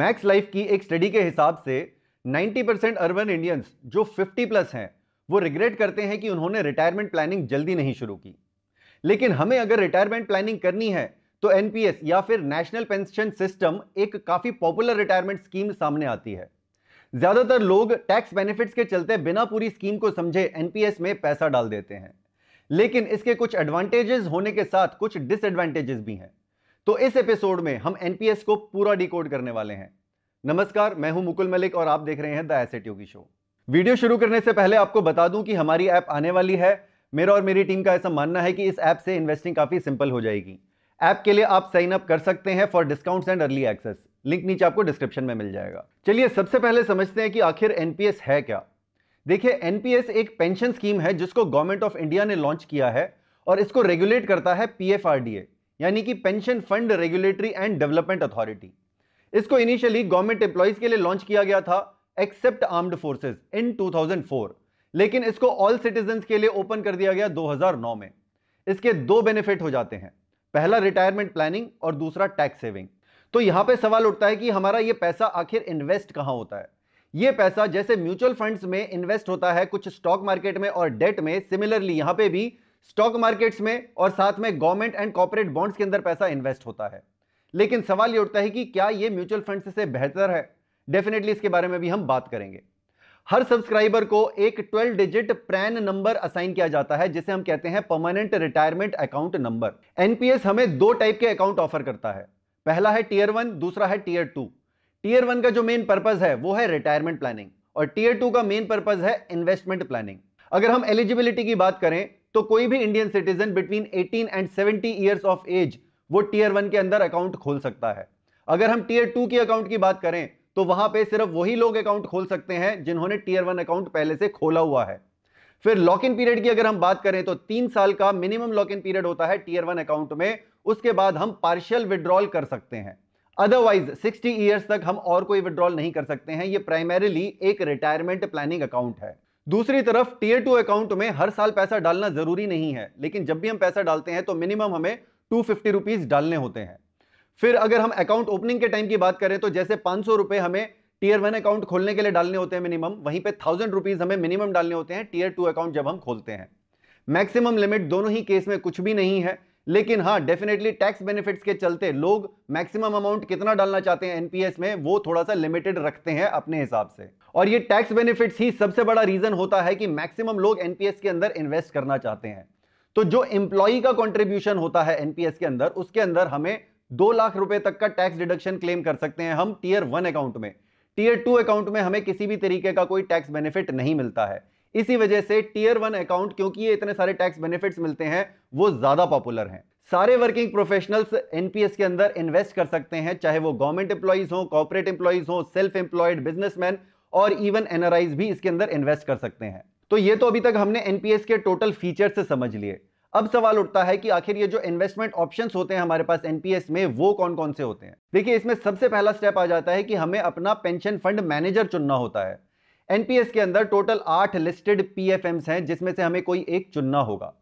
max life की एक study के हिसाब से 90 परसेंट अर्बन इंडियंस जो 50 प्लस हैं वो रिग्रेट करते हैं कि उन्होंने रिटायरमेंट प्लानिंग जल्दी नहीं शुरू की लेकिन हमें अगर रिटायरमेंट प्लानिंग करनी है तो एनपीएस या फिर नेशनल पेंशन सिस्टम एक काफ़ी पॉपुलर रिटायरमेंट स्कीम सामने आती है ज़्यादातर लोग टैक्स बेनिफिट्स के चलते बिना पूरी स्कीम को समझे एनपीएस में पैसा डाल देते हैं लेकिन इसके कुछ एडवांटेजेस होने के साथ कुछ डिसएडवांटेजेस भी हैं तो इस एपिसोड में हम एनपीएस को पूरा डिकोड करने वाले हैं नमस्कार मैं हूं मुकुल मलिक और आप देख रहे हैं the asset Yogi show video शुरू करने से पहले आपको बता दूं कि हमारी ऐप आने वाली है मेरा और मेरी टीम का ऐसा मानना है कि इस ऐप से इन्वेस्टिंग काफी सिंपल हो जाएगी ऐप के लिए आप साइन अप कर सकते हैं for discounts and early access link नीचे आपको डिस्क्रिप्शन में मिल जाएगा चलिए सबसे पहले समझते हैं कि आखिर एनपीएस है क्या देखिए एनपीएस एक पेंशन स्कीम है जिसको गवर्नमेंट ऑफ इंडिया ने लॉन्च किया है और इसको रेगुलेट करता है पीएफआरडीए यानी कि pension fund regulatory and development authority इसको इनिशियली गवर्नमेंट एम्प्लॉयज के लिए लॉन्च किया गया था एक्सेप्ट आर्म्ड फोर्सेज इन 2004 लेकिन इसको ऑल सिटीजन के लिए ओपन कर दिया गया 2009 में इसके दो बेनिफिट हो जाते हैं पहला रिटायरमेंट प्लानिंग और दूसरा टैक्स सेविंग तो यहां पे सवाल उठता है कि हमारा ये पैसा आखिर इन्वेस्ट कहां होता है ये पैसा जैसे म्यूचुअल फंड्स में इन्वेस्ट होता है कुछ स्टॉक मार्केट में और डेट में सिमिलरली यहां पे भी स्टॉक मार्केट्स में और साथ में गवर्नमेंट एंड कॉपोरेट बॉन्ड्स के अंदर पैसा इन्वेस्ट होता है लेकिन सवाल ये उठता है कि क्या ये म्यूचुअल फंड से बेहतर है डेफिनेटली इसके बारे में भी हम बात करेंगे हर सब्सक्राइबर को एक 12 डिजिट प्रैन नंबर असाइन किया जाता है जिसे हम कहते हैं permanent retirement account number NPS हमें दो टाइप के अकाउंट ऑफर करता है पहला है टीयर वन दूसरा है टीयर टू टीयर वन का जो मेन पर्पज है वो है रिटायरमेंट प्लानिंग और टीयर टू का मेन पर्पज है इन्वेस्टमेंट प्लानिंग अगर हम एलिजिबिलिटी की बात करें तो कोई भी Indian citizen between 18 and 70 years of age वो टीयर वन के अंदर अकाउंट खोल सकता है अगर हम टीयर टू की अकाउंट की बात करें तो वहां पे सिर्फ वही लोग अकाउंट खोल सकते हैं जिन्होंने टीयर वन अकाउंट पहले से खोला हुआ है फिर लॉक इन पीरियड की अगर हम बात करें तो तीन साल का मिनिमम लॉक इन पीरियड होता है टीयर वन अकाउंट में उसके बाद हम पार्शियल विड्रॉल कर सकते हैं अदरवाइज 60 इयर्स तक हम और कोई विड्रॉल नहीं कर सकते हैं ये प्राइमरीली एक रिटायरमेंट प्लानिंग अकाउंट है दूसरी तरफ टीयर टू अकाउंट में हर साल पैसा डालना जरूरी नहीं है लेकिन जब भी हम पैसा डालते हैं तो मिनिमम हमें टू फिफ्टी रुपीज डालने होते हैं फिर अगर हम अकाउंट ओपनिंग के टाइम की बात करें तो जैसे पांच सौ रुपए हमें टीयर वन अकाउंट खोलने के लिए डालने होते हैं मिनिमम वहीं पे थाउजेंड रुपीज हमें मिनिमम डालने होते हैं टीयर टू अकाउंट जब हम खोलते हैं मैक्सिमम लिमिट दोनों ही केस में कुछ भी नहीं है लेकिन हाँ डेफिनेटली टैक्स बेनिफिट्स के चलते लोग मैक्सिमम अमाउंट कितना डालना चाहते हैं एनपीएस में वो थोड़ा सा लिमिटेड रखते हैं अपने हिसाब से और ये टैक्स बेनिफिट्स ही सबसे बड़ा रीजन होता है कि मैक्सिमम लोग एनपीएस के अंदर इन्वेस्ट करना चाहते हैं तो जो एम्प्लॉई का कॉन्ट्रीब्यूशन होता है एनपीएस के अंदर उसके अंदर हमें दो लाख रुपए तक का टैक्स डिडक्शन क्लेम कर सकते हैं हम टीयर वन अकाउंट में टीयर टू अकाउंट में हमें किसी भी तरीके का कोई टैक्स बेनिफिट नहीं मिलता है इसी वजह से टीयर वन अकाउंट क्योंकि ये इतने सारे टैक्स बेनिफिट्स मिलते हैं वो ज्यादा पॉपुलर हैं सारे वर्किंग प्रोफेशनल्स एनपीएस के अंदर इन्वेस्ट कर सकते हैं चाहे वो गवर्नमेंट एम्प्लॉयज हो कॉर्पोरेट एम्प्लॉयज हो सेल्फ एम्प्लॉयड बिजनेसमैन और इवन एनआरआईज भी इसके अंदर इन्वेस्ट कर सकते हैं तो ये तो अभी तक हमने एनपीएस के टोटल फीचर से समझ लिए अब सवाल उठता है कि आखिर ये जो इन्वेस्टमेंट ऑप्शंस होते हैं हमारे पास एनपीएस में वो कौन कौन से होते हैं देखिए इसमें सबसे पहला स्टेप आ जाता है कि हमें अपना पेंशन फंड मैनेजर चुनना होता है एनपीएस के अंदर टोटल आठ लिस्टेड पीएफएम्स हैं जिसमें से हमें कोई एक चुनना होगा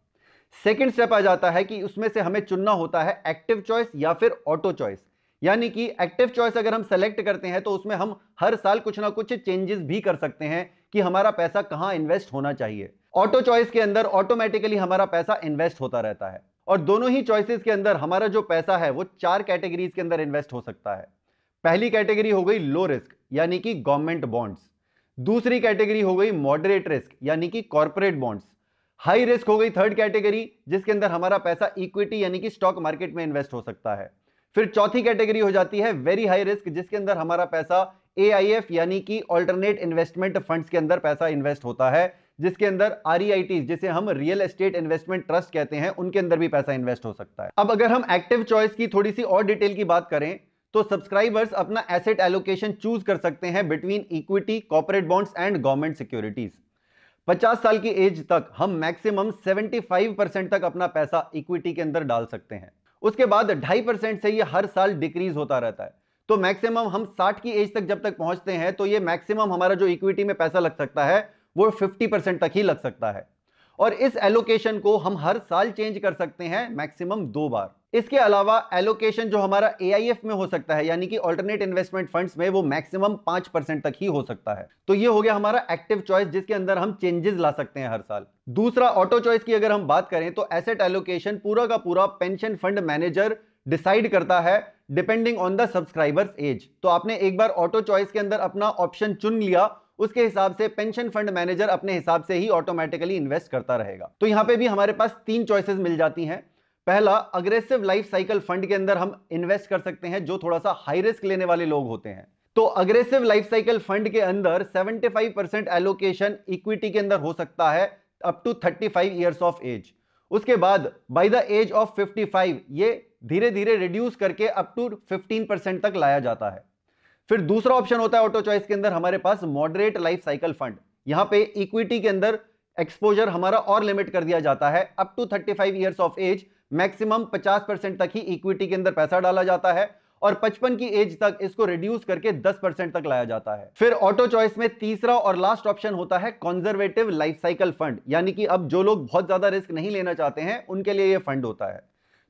सेकेंड स्टेप आ जाता है कि उसमें से हमें चुनना होता है एक्टिव चॉइस या फिर ऑटो चॉइस यानी कि एक्टिव चॉइस अगर हम सेलेक्ट करते हैं तो उसमें हम हर साल कुछ ना कुछ चेंजेस भी कर सकते हैं कि हमारा पैसा कहाँ इन्वेस्ट होना चाहिए ऑटो चॉइस के अंदर ऑटोमेटिकली हमारा पैसा इन्वेस्ट होता रहता है और दोनों ही चॉइसेस के अंदर हमारा जो पैसा है वो चार कैटेगरीज के अंदर इन्वेस्ट हो सकता है पहली कैटेगरी हो गई लो रिस्क यानी कि गवर्नमेंट बॉन्ड्स दूसरी कैटेगरी हो गई मॉडरेट रिस्क यानी कि कॉर्पोरेट बॉन्ड्स हाई रिस्क हो गई थर्ड कैटेगरी जिसके अंदर हमारा पैसा इक्विटी यानी कि स्टॉक मार्केट में इन्वेस्ट हो सकता है फिर चौथी कैटेगरी हो जाती है वेरी हाई रिस्क जिसके अंदर हमारा पैसा ए यानी कि ऑल्टरनेट इन्वेस्टमेंट फंड्स के अंदर पैसा इन्वेस्ट होता है जिसके अंदर आर e जिसे हम रियल एस्टेट इन्वेस्टमेंट ट्रस्ट कहते हैं उनके अंदर भी पैसा इन्वेस्ट हो सकता है अब अगर हम एक्टिव चॉइस की थोड़ी सी और डिटेल की बात करें तो सब्सक्राइबर्स अपना एसेट एलोकेशन चूज कर सकते हैं between equity corporate bonds and government securities 50 साल की एज तक हम मैक्सिमम 75 परसेंट तक अपना पैसा इक्विटी के अंदर डाल सकते हैं उसके बाद ढाई परसेंट से ये हर साल डिक्रीज होता रहता है तो मैक्सिमम हम 60 की एज तक जब तक पहुंचते हैं तो ये मैक्सिमम हमारा जो इक्विटी में पैसा लग सकता है वो 50 परसेंट तक ही लग सकता है और इस एलोकेशन को हम हर साल चेंज कर सकते हैं मैक्सिमम दो बार इसके अलावा एलोकेशन जो हमारा ए में हो सकता है यानी कि ऑल्टरनेट इन्वेस्टमेंट फंड्स में वो मैक्सिमम पांच परसेंट तक ही हो सकता है तो ये हो गया हमारा एक्टिव चॉइस जिसके अंदर हम चेंजेस ला सकते हैं हर साल दूसरा ऑटो चॉइस की अगर हम बात करें तो एसेट एलोकेशन पूरा का पूरा पेंशन फंड मैनेजर डिसाइड करता है depending on the subscriber's age तो आपने एक बार ऑटो चॉइस के अंदर अपना ऑप्शन चुन लिया उसके हिसाब से पेंशन फंड मैनेजर अपने हिसाब से ही ऑटोमेटिकली इन्वेस्ट करता रहेगा तो यहाँ पे भी हमारे पास तीन चॉइसेस मिल जाती हैं पहला अग्रेसिव लाइफ साइकिल फंड के अंदर हम इन्वेस्ट कर सकते हैं जो थोड़ा सा हाई रिस्क लेने वाले लोग होते हैं तो अग्रेसिव लाइफ साइकिल फंड के अंदर 75 परसेंट एलोकेशन इक्विटी के अंदर हो सकता है up to 35 years of age उसके बाद बाय द एज ऑफ 55 ये धीरे धीरे रिड्यूस करके अप टू 15 परसेंट तक लाया जाता है फिर दूसरा ऑप्शन होता है ऑटो चॉइस के अंदर हमारे पास मॉडरेट लाइफ साइकिल फंड यहां पे इक्विटी के अंदर एक्सपोजर हमारा और लिमिट कर दिया जाता है up to 35 year of age maximum 50 percent तक ही इक्विटी के अंदर पैसा डाला जाता है और 55 की एज तक इसको रिड्यूस करके 10 परसेंट तक लाया जाता है फिर ऑटो चॉइस में तीसरा और लास्ट ऑप्शन होता है कॉन्जर्वेटिव लाइफ साइकिल फंड यानी कि अब जो लोग बहुत ज्यादा रिस्क नहीं लेना चाहते हैं उनके लिए यह फंड होता है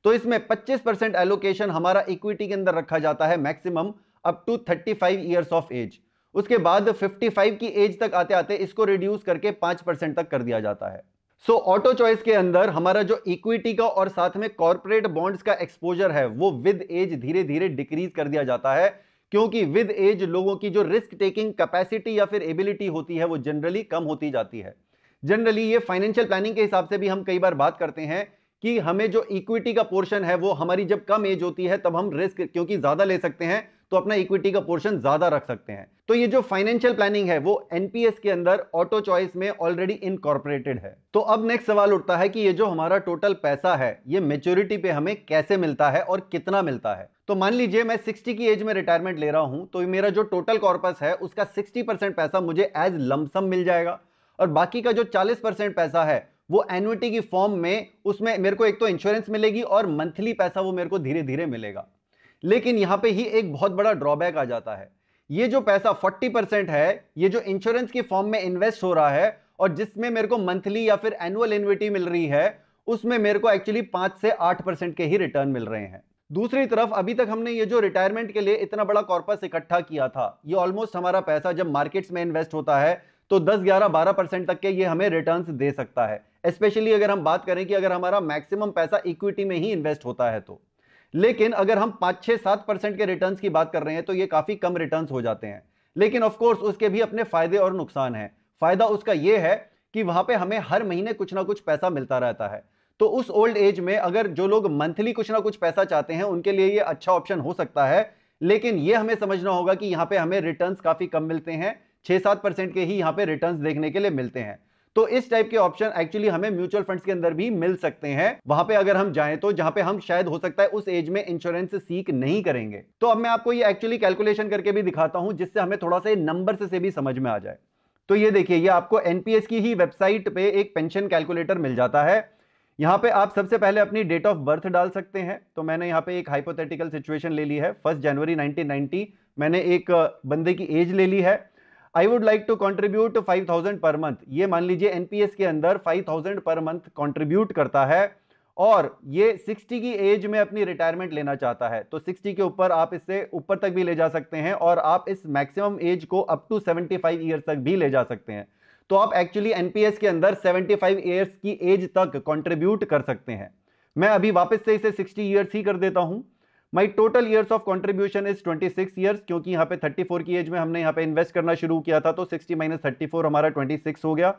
तो इसमें 25 परसेंट एलोकेशन हमारा इक्विटी के अंदर रखा जाता है maximum up to 35 years of age उसके बाद 55 की एज तक आते आते इसको रिड्यूस करके पांच परसेंट तक कर दिया जाता है सो ऑटो चॉइस के अंदर हमारा जो इक्विटी का और साथ में कॉरपोरेट बॉन्ड्स का एक्सपोजर है वो विद एज धीरे धीरे डिक्रीज कर दिया जाता है क्योंकि विद एज लोगों की जो रिस्क टेकिंग कैपेसिटी या फिर एबिलिटी होती है वो जनरली कम होती जाती है जनरली ये फाइनेंशियल प्लानिंग के हिसाब से भी हम कई बार बात करते हैं कि हमें जो इक्विटी का पोर्शन है वो हमारी जब कम एज होती है तब हम रिस्क क्योंकि ज्यादा ले सकते हैं तो अपना इक्विटी का पोर्शन ज्यादा रख सकते हैं तो ये जो फाइनेंशियल प्लानिंग है वो एनपीएस के अंदर ऑटो चॉइस में ऑलरेडी इनकॉर्पोरेटेड है तो अब नेक्स्ट सवाल उठता है कि ये जो हमारा टोटल पैसा है ये मेच्योरिटी पे हमें कैसे मिलता है और कितना मिलता है तो मान लीजिए मैं 60 की एज में रिटायरमेंट ले रहा हूं तो मेरा जो टोटल कॉर्पस है उसका 60 परसेंट पैसा मुझे एज लमसम मिल जाएगा और बाकी का जो 40 परसेंट पैसा है वो एनुटी की फॉर्म में उसमें मेरे को एक तो इंश्योरेंस मिलेगी और मंथली पैसा वो मेरे को धीरे धीरे मिलेगा लेकिन यहां पे ही एक बहुत बड़ा ड्रॉबैक आ जाता है ये जो पैसा 40 परसेंट है ये जो इंश्योरेंस के फॉर्म में इन्वेस्ट हो रहा है और जिसमें मेरे को मंथली या फिर एनुअल इन्विटी मिल रही है उसमें मेरे को एक्चुअली पांच से आठ परसेंट के ही रिटर्न मिल रहे हैं दूसरी तरफ अभी तक हमने ये जो रिटायरमेंट के लिए इतना बड़ा कॉर्पस इकट्ठा किया था ये ऑलमोस्ट हमारा पैसा जब मार्केट्स में इन्वेस्ट होता है तो 10, 11, 12 परसेंट तक के ये हमें रिटर्न्स दे सकता है स्पेशली अगर हम बात करें कि अगर हमारा मैक्सिमम पैसा इक्विटी में ही इन्वेस्ट होता है तो लेकिन अगर हम पांच छह सात परसेंट के रिटर्न की बात कर रहे हैं तो ये काफ़ी कम रिटर्न हो जाते हैं लेकिन ऑफकोर्स उसके भी अपने फ़ायदे और नुकसान हैं फ़ायदा उसका ये है कि वहां पे हमें हर महीने कुछ ना कुछ पैसा मिलता रहता है तो उस ओल्ड एज में अगर जो लोग मंथली कुछ ना कुछ पैसा चाहते हैं उनके लिए ये अच्छा ऑप्शन हो सकता है लेकिन ये हमें समझना होगा कि यहाँ पे हमें रिटर्न्स काफ़ी कम मिलते हैं छह सात परसेंट के ही यहाँ पे रिटर्न्स देखने के लिए मिलते हैं तो इस टाइप के ऑप्शन एक्चुअली हमें म्यूचुअल फंड्स के अंदर भी मिल सकते हैं वहां पे अगर हम जाएं तो जहां पे हम शायद हो सकता है उस एज में इंश्योरेंस सीख नहीं करेंगे तो अब मैं आपको ये एक्चुअली कैलकुलेशन करके भी दिखाता हूं जिससे हमें थोड़ा सा नंबर से, से भी समझ में आ जाए तो ये देखिए ये आपको एनपीएस की ही वेबसाइट पे एक पेंशन कैलकुलेटर मिल जाता है यहाँ पे आप सबसे पहले अपनी डेट ऑफ बर्थ डाल सकते हैं तो मैंने यहाँ पे एक हाइपोथेटिकल सिचुएशन ले ली है फर्स्ट जनवरी 1990 मैंने एक बंदे की एज ले ली है I would like to contribute five thousand per month ये मान लीजिए एनपीएस के अंदर five thousand per month contribute करता है और ये 60 की एज में अपनी रिटायरमेंट लेना चाहता है तो 60 के ऊपर आप इससे ऊपर तक भी ले जा सकते हैं और आप इस मैक्सिमम एज को अप टू 75 फाइव ईयर्स तक भी ले जा सकते हैं तो आप एक्चुअली एनपीएस के अंदर 75 फाइव ईयर्स की एज तक कंट्रीब्यूट कर सकते हैं मैं अभी वापस से इसे 60 ईयर्स ही कर देता हूं my total years of contribution is 26 years क्योंकि यहाँ पे 34 की एज में हमने यहाँ पे इन्वेस्ट करना शुरू किया था तो 60 माइनस थर्टी हमारा 26 हो गया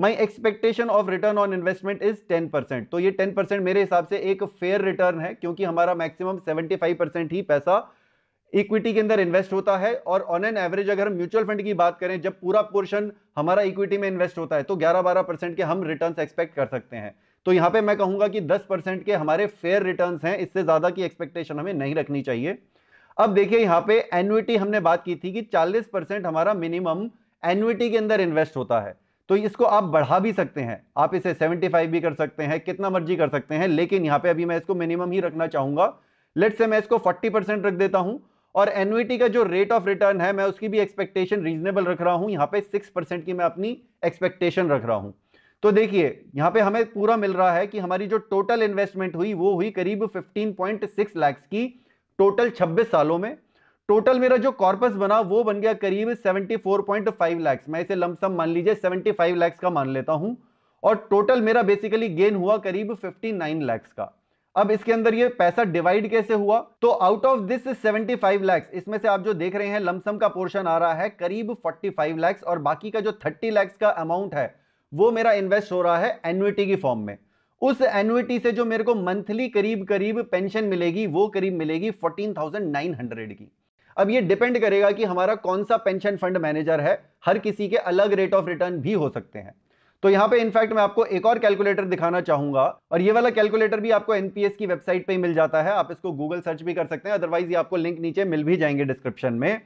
my expectation of return on investment is 10 percent तो ये 10 परसेंट मेरे हिसाब से एक फेयर रिटर्न है क्योंकि हमारा मैक्सिमम 75 परसेंट ही पैसा इक्विटी के अंदर इन्वेस्ट होता है और ऑन एन एवरेज अगर हम म्यूचुअल फंड की बात करें जब पूरा पोर्शन हमारा इक्विटी में इन्वेस्ट होता है तो 11-12 परसेंट के हम रिटर्न्स एक्सपेक्ट कर सकते हैं तो यहां पे मैं कहूंगा कि 10 परसेंट के हमारे फेयर रिटर्न्स हैं इससे ज़्यादा की एक्सपेक्टेशन हमें नहीं रखनी चाहिए अब देखिए यहां पे एनुटी हमने बात की थी कि 40 परसेंट हमारा मिनिमम एनुटी के अंदर इन्वेस्ट होता है तो इसको आप बढ़ा भी सकते हैं आप इसे 75 भी कर सकते हैं कितना मर्जी कर सकते हैं लेकिन यहां पर अभी मैं इसको मिनिमम ही रखना चाहूंगा लेट से मैं इसको फोर्टी परसेंट रख देता हूं और एनुइटी का जो रेट ऑफ रिटर्न है मैं उसकी भी एक्सपेक्टेशन रीजनेबल रख रहा हूं यहां पे सिक्स परसेंट की मैं अपनी एक्सपेक्टेशन रख रहा हूँ तो देखिए यहां पे हमें पूरा मिल रहा है कि हमारी जो टोटल इन्वेस्टमेंट हुई वो हुई करीब 15.6 पॉइंट की टोटल 26 सालों में टोटल मेरा जो कॉर्पस बना वो बन गया करीब 74.5 लाख मैं इसे लमसम मान लीजिए 75 लाख का मान लेता हूं और टोटल मेरा बेसिकली गेन हुआ करीब 59 लैक्स का अब इसके अंदर ये पैसा डिवाइड कैसे हुआ तो आउट ऑफ दिस 75 लैक्स इसमें से आप जो देख रहे हैं लमसम का पोर्शन आ रहा है करीब 45 लैक्स और बाकी का जो 30 लैक्स का अमाउंट है वो मेरा इन्वेस्ट हो रहा है एनुटी की फॉर्म में उस एनुटी से जो मेरे को मंथली करीब करीब पेंशन मिलेगी वो करीब मिलेगी 14,900 की अब ये डिपेंड करेगा कि हमारा कौन सा पेंशन फंड मैनेजर है हर किसी के अलग रेट ऑफ रिटर्न भी हो सकते हैं तो यहां पे इनफैक्ट मैं आपको एक और कैलकुलेटर दिखाना चाहूंगा और ये वाला कैलकुलेटर भी आपको एनपीएस की वेबसाइट पे ही मिल जाता है आप इसको गूगल सर्च भी कर सकते हैं अदरवाइज ये आपको लिंक नीचे मिल भी जाएंगे डिस्क्रिप्शन में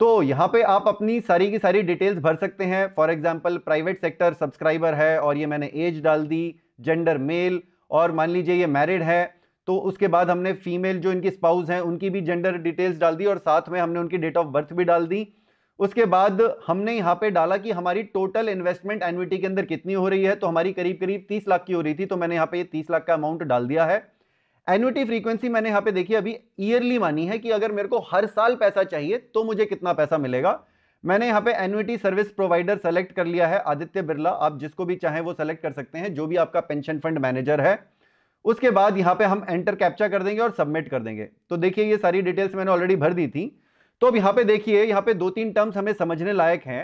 तो यहाँ पे आप अपनी सारी की सारी डिटेल्स भर सकते हैं for example private sector subscriber है और ये मैंने एज डाल दी जेंडर मेल और मान लीजिए ये मैरिड है तो उसके बाद हमने फीमेल जो इनकी स्पाउस हैं उनकी भी जेंडर डिटेल्स डाल दी और साथ में हमने उनकी डेट ऑफ बर्थ भी डाल दी उसके बाद हमने यहाँ पे डाला कि हमारी टोटल इन्वेस्टमेंट एनविटी के अंदर कितनी हो रही है तो हमारी करीब करीब तीस लाख की हो रही थी तो मैंने यहाँ पे तीस लाख का अमाउंट डाल दिया है एनुटी फ्रीक्वेंसी मैंने यहां पे देखी अभी ईयरली मानी है कि अगर मेरे को हर साल पैसा चाहिए तो मुझे कितना पैसा मिलेगा मैंने यहां पे एनुटी सर्विस प्रोवाइडर सेलेक्ट कर लिया है आदित्य बिरला आप जिसको भी चाहें वो सेलेक्ट कर सकते हैं जो भी आपका पेंशन फंड मैनेजर है उसके बाद यहाँ पे हम एंटर कैप्चर कर देंगे और सबमिट कर देंगे तो देखिए ये सारी डिटेल्स मैंने ऑलरेडी भर दी थी तो अब यहां पर देखिए यहाँ पे दो तीन टर्म्स हमें समझने लायक है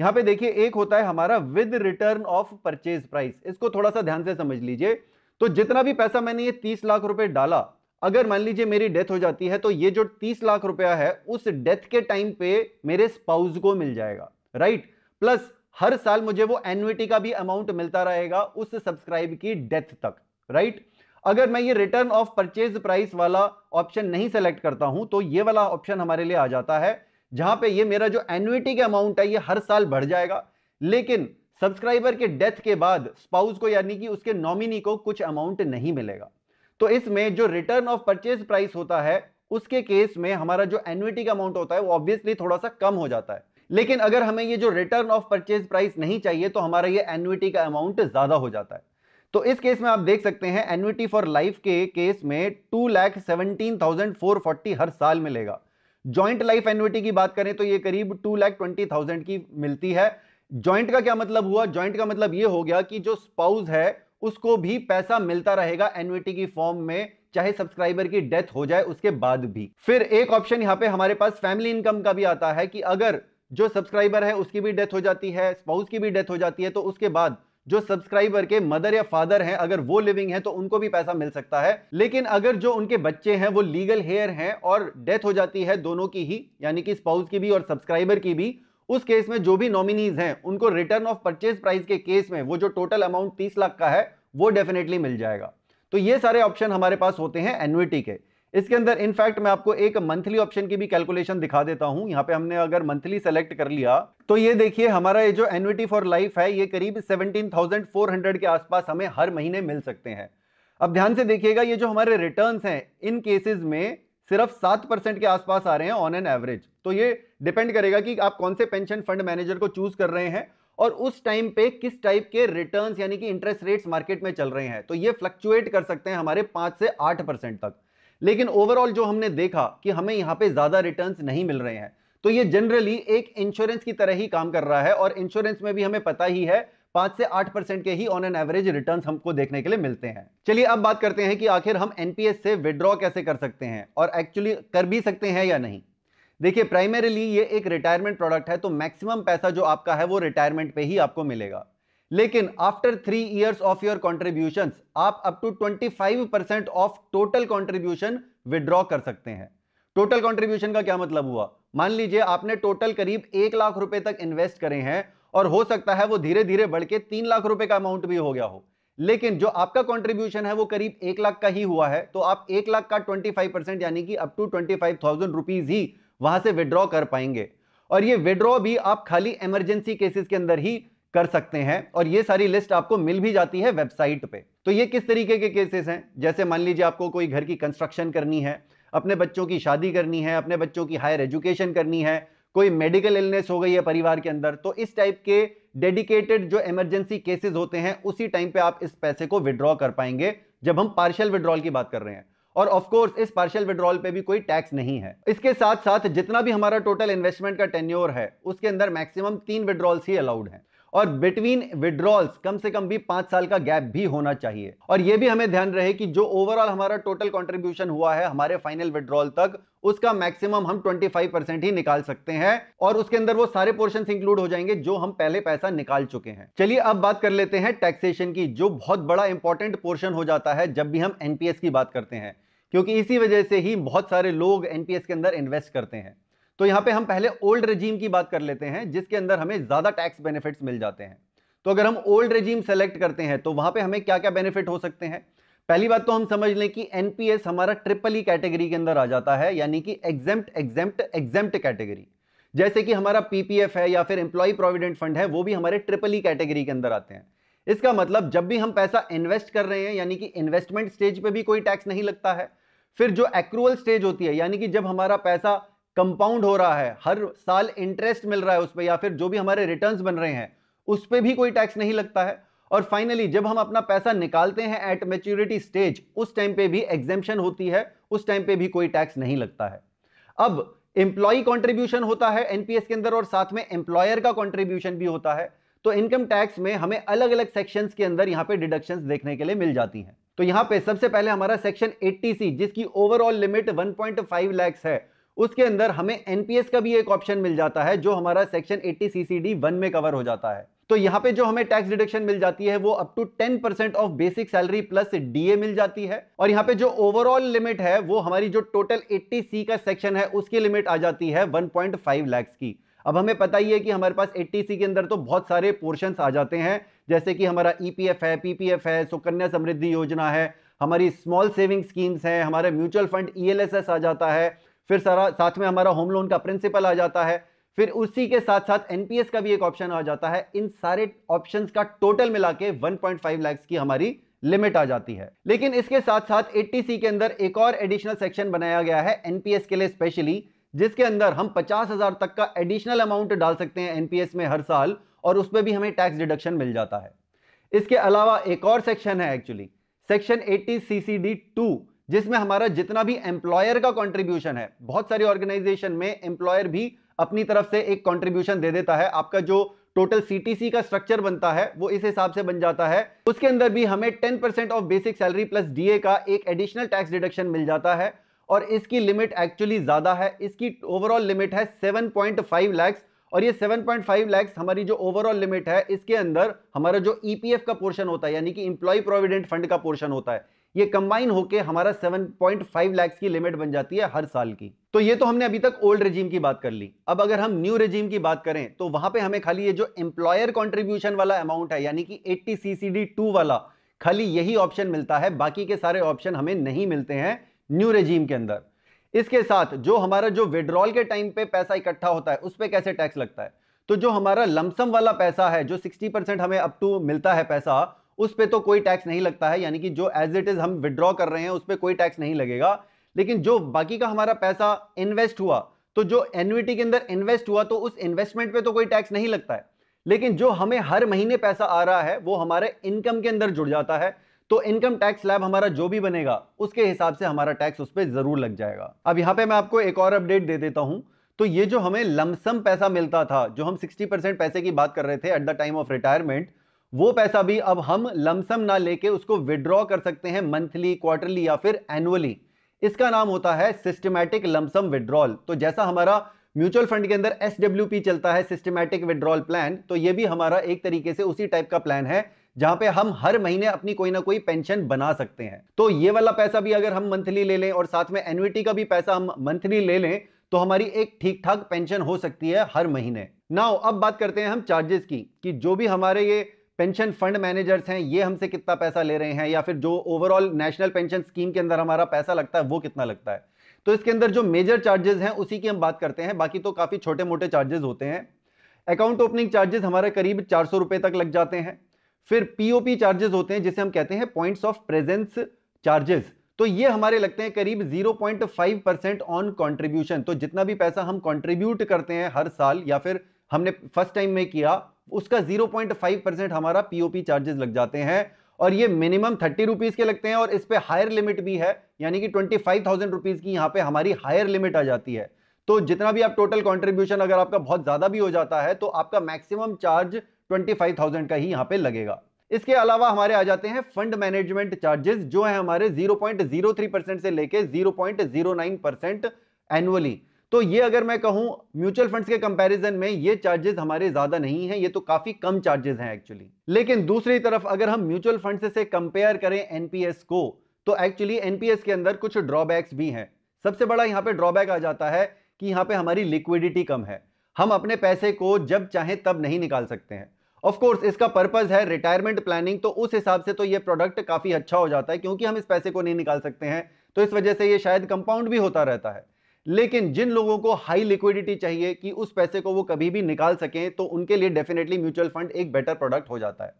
यहां पे देखिए एक होता है हमारा with return of purchase price इसको थोड़ा सा ध्यान से समझ लीजिए तो जितना भी पैसा मैंने ये तीस लाख रुपए डाला अगर मान लीजिए मेरी डेथ हो जाती है तो ये जो तीस लाख रुपया है उस डेथ के टाइम पे मेरे स्पाउस को मिल जाएगा राइट प्लस हर साल मुझे वो एनुटी का भी अमाउंट मिलता रहेगा उस सब्सक्राइब की डेथ तक राइट अगर मैं ये रिटर्न ऑफ परचेज प्राइस वाला ऑप्शन नहीं सेलेक्ट करता हूं तो ये वाला ऑप्शन हमारे लिए आ जाता है जहां पे ये मेरा जो एनुटी का अमाउंट है ये हर साल बढ़ जाएगा लेकिन सब्सक्राइबर के डेथ के बाद स्पाउस को यानी कि उसके नॉमिनी को कुछ अमाउंट नहीं मिलेगा तो इसमें जो रिटर्न ऑफ परचेज प्राइस होता है उसके केस में हमारा जो एनुटी का अमाउंट होता है वो ऑब्वियसली थोड़ा सा कम हो जाता है लेकिन अगर हमें ये जो रिटर्न ऑफ परचेज प्राइस नहीं चाहिए तो हमारा ये एनुटी का अमाउंट ज्यादा हो जाता है तो इस केस में आप देख सकते हैं एनुटी फॉर लाइफ के केस में two lakh seventeen thousand four forty हर साल मिलेगा ज्वाइंट लाइफ एनुटी की बात करें तो ये करीब टू लैख ट्वेंटी थाउजेंड की मिलती है ज्वाइंट का क्या मतलब हुआ ज्वाइंट का मतलब यह हो गया कि जो स्पाउस है उसको भी पैसा मिलता रहेगा एनवीटी की फॉर्म में चाहे सब्सक्राइबर की डेथ हो जाए उसके बाद भी फिर एक ऑप्शन यहां पे हमारे पास फैमिली इनकम का भी आता है कि अगर जो सब्सक्राइबर है उसकी भी डेथ हो जाती है स्पाउस की भी डेथ हो जाती है तो उसके बाद जो सब्सक्राइबर के मदर या फादर हैं अगर वो लिविंग हैं तो उनको भी पैसा मिल सकता है लेकिन अगर जो उनके बच्चे हैं वो लीगल हेयर हैं और डेथ हो जाती है दोनों की ही यानी कि स्पाउस की भी और सब्सक्राइबर की भी उस केस में जो भी नॉमिनीज हैं उनको रिटर्न ऑफ परचेज प्राइस के केस में वो जो टोटल अमाउंट तीस लाख का है वो डेफिनेटली मिल जाएगा तो ये सारे ऑप्शन हमारे पास होते हैं एनुटी के इसके अंदर इनफैक्ट मैं आपको एक मंथली ऑप्शन की भी कैलकुलेशन दिखा देता हूं यहां पे हमने अगर मंथली सेलेक्ट कर लिया तो ये देखिए हमारा ये जो एनुइटी फॉर लाइफ है ये करीब 17,400 के आसपास हमें हर महीने मिल सकते हैं अब ध्यान से देखिएगा ये जो हमारे रिटर्न्स हैं इन केसेस में सिर्फ सात परसेंट के आसपास आ रहे हैं ऑन एन एवरेज तो ये डिपेंड करेगा कि आप कौन से पेंशन फंड मैनेजर को चूज कर रहे हैं और उस टाइम पे किस टाइप के रिटर्न यानी कि इंटरेस्ट रेट्स मार्केट में चल रहे हैं तो ये फ्लक्चुएट कर सकते हैं हमारे पांच से आठ परसेंट तक लेकिन ओवरऑल जो हमने देखा कि हमें यहां पे ज्यादा रिटर्न नहीं मिल रहे हैं तो ये जनरली एक इंश्योरेंस की तरह ही काम कर रहा है और इंश्योरेंस में भी हमें पता ही है पांच से आठ परसेंट के ही ऑन एन एवरेज रिटर्न हमको देखने के लिए मिलते हैं चलिए अब बात करते हैं कि आखिर हम एनपीएस से विड्रॉ कैसे कर सकते हैं और एक्चुअली कर भी सकते हैं या नहीं देखिए प्राइमरीली ये एक रिटायरमेंट प्रोडक्ट है तो मैक्सिमम पैसा जो आपका है वो रिटायरमेंट पे ही आपको मिलेगा लेकिन after three years of your contribution आप up to 25 percent of total contribution withdraw कर सकते हैं टोटल कॉन्ट्रीब्यूशन का क्या मतलब हुआ मान लीजिए आपने टोटल करीब एक लाख रुपए तक इन्वेस्ट करे हैं और हो सकता है वो धीरे धीरे बढ़ के तीन लाख रुपए का अमाउंट भी हो गया हो लेकिन जो आपका कंट्रीब्यूशन है वो करीब एक लाख का ही हुआ है तो आप एक लाख का ट्वेंटी फाइव परसेंट यानी कि up to twenty five thousand rupees ही वहां से विड्रॉ कर पाएंगे और ये विड्रॉ भी आप खाली इमरजेंसी केसेस के अंदर ही कर सकते हैं और ये सारी लिस्ट आपको मिल भी जाती है वेबसाइट पे तो ये किस तरीके के केसेस हैं जैसे मान लीजिए आपको कोई घर की कंस्ट्रक्शन करनी है अपने बच्चों की शादी करनी है अपने बच्चों की हायर एजुकेशन करनी है कोई मेडिकल इलनेस हो गई है परिवार के अंदर तो इस टाइप के डेडिकेटेड जो इमरजेंसी केसेस होते हैं उसी टाइम पे आप इस पैसे को विड्रॉ कर पाएंगे जब हम पार्शियल विड्रॉल की बात कर रहे हैं और ऑफ कोर्स इस पार्शियल विड्रॉल पे भी कोई टैक्स नहीं है इसके साथ साथ जितना भी हमारा टोटल इन्वेस्टमेंट का टेन्योर है उसके अंदर मैक्सिमम तीन विड्रॉल्स ही अलाउड है और बिटवीन विड्रॉल्स कम से कम भी पांच साल का गैप भी होना चाहिए और यह भी हमें ध्यान रहे कि जो ओवरऑल हमारा टोटल कॉन्ट्रीब्यूशन हुआ है हमारे फाइनल विड्रॉल तक उसका मैक्सिमम हम 25 परसेंट ही निकाल सकते हैं और उसके अंदर वो सारे पोर्शन इंक्लूड हो जाएंगे जो हम पहले पैसा निकाल चुके हैं चलिए अब बात कर लेते हैं टैक्सेशन की जो बहुत बड़ा इंपॉर्टेंट पोर्शन हो जाता है जब भी हम एनपीएस की बात करते हैं क्योंकि इसी वजह से ही बहुत सारे लोग एनपीएस के अंदर इन्वेस्ट करते हैं तो यहां पे हम पहले ओल्ड रेजीम की बात कर लेते हैं जिसके अंदर हमें ज्यादा टैक्स बेनिफिट्स मिल जाते हैं तो अगर हम ओल्ड रेजीम सेलेक्ट करते हैं तो वहां पे हमें क्या क्या बेनिफिट हो सकते हैं पहली बात तो हम समझ लें कि एनपीएस हमारा ट्रिपल ई कैटेगरी के अंदर आ जाता है यानी कि एग्जेम्प्ट एग्जेम्प्ट एग्जेम्प्ट कैटेगरी जैसे कि हमारा पीपीएफ है या फिर एम्प्लॉय प्रोविडेंट फंड है वो भी हमारे ट्रिपल ई कैटेगरी के अंदर आते हैं इसका मतलब जब भी हम पैसा इन्वेस्ट कर रहे हैं यानी कि इन्वेस्टमेंट स्टेज पर भी कोई टैक्स नहीं लगता है फिर जो एक्रूवल स्टेज होती है यानी कि जब हमारा पैसा कंपाउंड हो रहा है हर साल इंटरेस्ट मिल रहा है उस पर या फिर जो भी हमारे रिटर्न बन रहे हैं उस पर भी कोई टैक्स नहीं लगता है और फाइनली जब हम अपना पैसा निकालते हैं एट मेच्योरिटी स्टेज उस टाइम पे भी एग्जेम्पन होती है उस टाइम पे भी कोई टैक्स नहीं लगता है अब एम्प्लॉय कंट्रीब्यूशन होता है एनपीएस के अंदर और साथ में एम्प्लॉयर का कंट्रीब्यूशन भी होता है तो इनकम टैक्स में हमें अलग अलग सेक्शन के अंदर यहां पर डिडक्शन देखने के लिए मिल जाती है तो यहां पर सबसे पहले हमारा सेक्शन एट्टी सी जिसकी ओवरऑल लिमिट वन पॉइंट है उसके अंदर हमें एनपीएस का भी एक ऑप्शन मिल जाता है जो हमारा सेक्शन 80 सीसीडी वन में कवर हो जाता है तो यहाँ पे जो हमें टैक्स डिडक्शन मिल जाती है वो up to 10 percent of basic salary plus DA मिल जाती है और यहाँ पे जो ओवरऑल लिमिट है वो हमारी जो टोटल 80 सी का सेक्शन है उसकी लिमिट आ जाती है 1.5 लाख की अब हमें पता ही है कि हमारे पास 80 सी के अंदर तो बहुत सारे पोर्शन आ जाते हैं जैसे कि हमारा ईपीएफ e है पीपीएफ है सुकन्या समृद्धि योजना है हमारी स्मॉल सेविंग स्कीम्स हैं हमारे म्यूचुअल फंड ईएलएसएस आ जाता है फिर सारा साथ में हमारा होम लोन का प्रिंसिपल आ जाता है फिर उसी के साथ साथ एनपीएस का भी एक ऑप्शन आ जाता है इन सारे ऑप्शन का टोटल मिला के वन पॉइंट की हमारी लिमिट आ जाती है लेकिन इसके साथ साथ 80C के अंदर एक और एडिशनल सेक्शन बनाया गया है एनपीएस के लिए स्पेशली जिसके अंदर हम पचास हजार तक का एडिशनल अमाउंट डाल सकते हैं एनपीएस में हर साल और उसमें भी हमें टैक्स डिडक्शन मिल जाता है इसके अलावा एक और सेक्शन है actually section C CCD two जिसमें हमारा जितना भी एम्प्लॉयर का कंट्रीब्यूशन है बहुत सारी ऑर्गेनाइजेशन में एम्प्लॉयर भी अपनी तरफ से एक कंट्रीब्यूशन दे देता है आपका जो टोटल सीटीसी का स्ट्रक्चर बनता है वो इस हिसाब से बन जाता है उसके अंदर भी हमें ten percent of basic salary plus DA का एक एडिशनल टैक्स डिडक्शन मिल जाता है और इसकी लिमिट एक्चुअली ज्यादा है इसकी ओवरऑल लिमिट है फाइव लैक्स और ये फाइव लैक्स हमारी जो ओवरऑल लिमिट है इसके अंदर हमारा जो ईपीएफ e का पोर्शन होता है यानी कि इंप्लॉय प्रोविडेंट फंड का पोर्शन होता है ये कंबाइन होके हमारा 7.5 लाख की लिमिट बन जाती है हर साल की तो ये तो हमने अभी तक ओल्ड रेजीम की बात कर ली अब अगर हम न्यू रेजीम की बात करें तो वहां पे हमें खाली ये जो एम्प्लॉयर कॉन्ट्रीब्यूशन वाला अमाउंट है यानी कि 80 सीसीडी टू वाला खाली यही ऑप्शन मिलता है बाकी के सारे ऑप्शन हमें नहीं मिलते हैं न्यू रेजीम के अंदर इसके साथ जो हमारा जो विड्रॉल के टाइम पे पैसा इकट्ठा होता है उस पर कैसे टैक्स लगता है तो जो हमारा लमसम वाला पैसा है जो सिक्सटी हमें अप टू मिलता है पैसा उस पर तो कोई टैक्स नहीं लगता है यानी कि जो एज इट इज हम विड्रॉ कर रहे हैं उस पर कोई टैक्स नहीं लगेगा लेकिन जो बाकी का हमारा पैसा इन्वेस्ट हुआ तो जो एनविटी के अंदर इन्वेस्ट हुआ तो उस इन्वेस्टमेंट पे तो कोई टैक्स नहीं लगता है लेकिन जो हमें हर महीने पैसा आ रहा है वो हमारे इनकम के अंदर जुड़ जाता है तो इनकम टैक्स लैब हमारा जो भी बनेगा उसके हिसाब से हमारा टैक्स उस पर जरूर लग जाएगा अब यहां पे मैं आपको एक और अपडेट दे देता हूं तो ये जो हमें लमसम पैसा मिलता था जो हम सिक्सटी पैसे की बात कर रहे थे at the time of retirement वो पैसा भी अब हम लमसम ना लेके उसको विड्रॉ कर सकते हैं मंथली क्वार्टरली या फिर एनुअली इसका नाम होता है सिस्टमैटिक लमसम विड्रॉल तो जैसा हमारा म्यूचुअल फंड के अंदर एस चलता है सिस्टमैटिक विड्रॉल प्लान तो ये भी हमारा एक तरीके से उसी टाइप का प्लान है जहां पे हम हर महीने अपनी कोई ना कोई पेंशन बना सकते हैं तो ये वाला पैसा भी अगर हम मंथली ले लें और साथ में एनविटी का भी पैसा हम मंथली ले लें तो हमारी एक ठीक ठाक पेंशन हो सकती है हर महीने नाउ अब बात करते हैं हम चार्जेस की कि जो भी हमारे ये पेंशन फंड मैनेजर्स हैं ये हमसे कितना पैसा ले रहे हैं या फिर जो ओवरऑल नेशनल पेंशन स्कीम के अंदर हमारा पैसा लगता है वो कितना लगता है तो इसके अंदर जो मेजर चार्जेस हैं उसी की हम बात करते हैं बाकी तो काफ़ी छोटे मोटे चार्जेस होते हैं अकाउंट ओपनिंग चार्जेस हमारे करीब चार सौ तक लग जाते हैं फिर पीओपी चार्जेस होते हैं जिसे हम कहते हैं पॉइंट्स ऑफ प्रेजेंस चार्जेस तो ये हमारे लगते हैं करीब 0.5 परसेंट ऑन कॉन्ट्रीब्यूशन तो जितना भी पैसा हम कॉन्ट्रीब्यूट करते हैं हर साल या फिर हमने फर्स्ट टाइम में किया उसका 0.5 परसेंट हमारा पीओपी चार्जेस लग जाते हैं और ये मिनिमम थर्टी रुपीज के लगते हैं और इस पर हायर लिमिट भी है यानी कि ट्वेंटी फाइव थाउजेंड रुपीज की यहां पे हमारी हायर लिमिट आ जाती है तो जितना भी आप टोटल कॉन्ट्रीब्यूशन अगर आपका बहुत ज्यादा भी हो जाता है तो आपका maximum charge twenty five thousand का ही यहां पे लगेगा इसके अलावा हमारे आ जाते हैं फंड मैनेजमेंट चार्जेस जो है हमारे zero point zero three percent से लेकर zero point zero nine percent annually तो ये अगर मैं कहूं म्यूचुअल फंड्स के कंपैरिजन में ये चार्जेस हमारे ज़्यादा नहीं है ये तो काफ़ी कम चार्जेस हैं एक्चुअली लेकिन दूसरी तरफ अगर हम म्यूचुअल फंड से कंपेयर करें एनपीएस को तो एक्चुअली एनपीएस के अंदर कुछ ड्रॉबैक्स भी हैं सबसे बड़ा यहां पर ड्रॉबैक आ जाता है कि यहां पर हमारी लिक्विडिटी कम है हम अपने पैसे को जब चाहे तब नहीं निकाल सकते हैं ऑफ कोर्स इसका पर्पज है रिटायरमेंट प्लानिंग तो उस हिसाब से तो ये प्रोडक्ट काफी अच्छा हो जाता है क्योंकि हम इस पैसे को नहीं निकाल सकते हैं तो इस वजह से ये शायद कंपाउंड भी होता रहता है लेकिन जिन लोगों को हाई लिक्विडिटी चाहिए कि उस पैसे को वो कभी भी निकाल सकें तो उनके लिए डेफिनेटली म्यूचुअल फंड एक बेटर प्रोडक्ट हो जाता है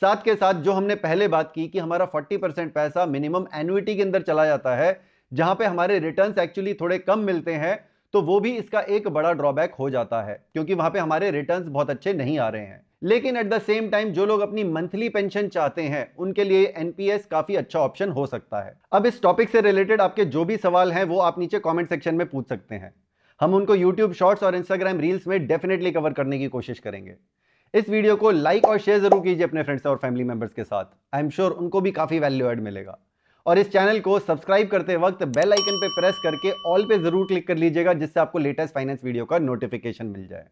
साथ के साथ जो हमने पहले बात की कि हमारा 40 परसेंट पैसा मिनिमम एनुइटी के अंदर चला जाता है जहां पे हमारे रिटर्न्स एक्चुअली थोड़े कम मिलते हैं तो वो भी इसका एक बड़ा ड्रॉबैक हो जाता है क्योंकि वहां पर हमारे रिटर्न बहुत अच्छे नहीं आ रहे हैं लेकिन एट द सेम टाइम जो लोग अपनी मंथली पेंशन चाहते हैं उनके लिए एनपीएस काफी अच्छा ऑप्शन हो सकता है अब इस टॉपिक से रिलेटेड आपके जो भी सवाल हैं वो आप नीचे कमेंट सेक्शन में पूछ सकते हैं हम उनको यूट्यूब शॉर्ट्स और इंस्टाग्राम रील्स में डेफिनेटली कवर करने की कोशिश करेंगे इस वीडियो को लाइक और शेयर जरूर कीजिए अपने फ्रेंड्स और फैमिली मेंबर्स के साथ आई एम श्योर उनको भी काफी वैल्यू एड मिलेगा और इस चैनल को सब्सक्राइब करते वक्त बेल आइकन पे प्रेस करके ऑल पे जरूर क्लिक कर लीजिएगा जिससे आपको लेटेस्ट फाइनेंस वीडियो का नोटिफिकेशन मिल जाए